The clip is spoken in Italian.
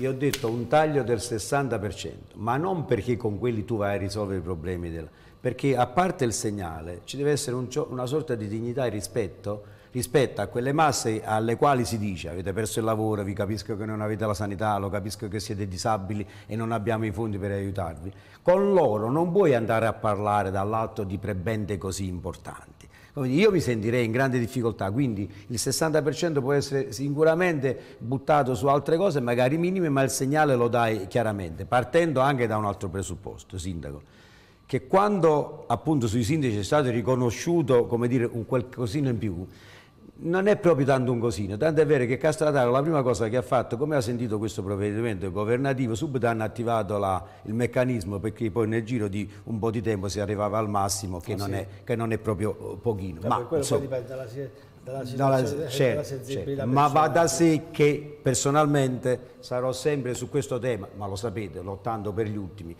Io ho detto un taglio del 60%, ma non perché con quelli tu vai a risolvere i problemi, della, perché a parte il segnale ci deve essere un, una sorta di dignità e rispetto rispetto a quelle masse alle quali si dice avete perso il lavoro, vi capisco che non avete la sanità, lo capisco che siete disabili e non abbiamo i fondi per aiutarvi, con loro non puoi andare a parlare dall'alto di prebende così importanti. Io mi sentirei in grande difficoltà, quindi il 60% può essere sicuramente buttato su altre cose, magari minime, ma il segnale lo dai chiaramente, partendo anche da un altro presupposto, Sindaco, che quando appunto sui sindaci è stato riconosciuto, come dire, un qualcosina in più, non è proprio tanto un cosino, tanto è vero che Castradaro la prima cosa che ha fatto, come ha sentito questo provvedimento governativo, subito hanno attivato la, il meccanismo perché poi nel giro di un po' di tempo si arrivava al massimo che, ah, non, è, che non, è, proprio eh, pochino. Ma, quello insomma, dipende dalla, dalla situazione, dalla, certo, dalla certo. Ma va da sé che personalmente sarò sempre su questo tema, ma lo sapete, lottando per gli ultimi.